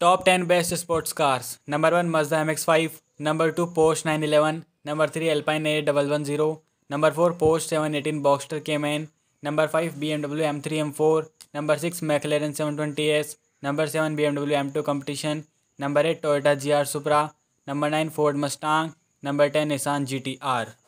top ten best sports cars number one Mazda M X five number two Porsche nine eleven number three Alpine eight double one zero number four Porsche seven eighteen Boxster Cayman number five B M W M three M four number six McLaren seven twenty S number seven B M W M two competition number eight Toyota G R Supra number nine Ford Mustang number ten Nissan G T are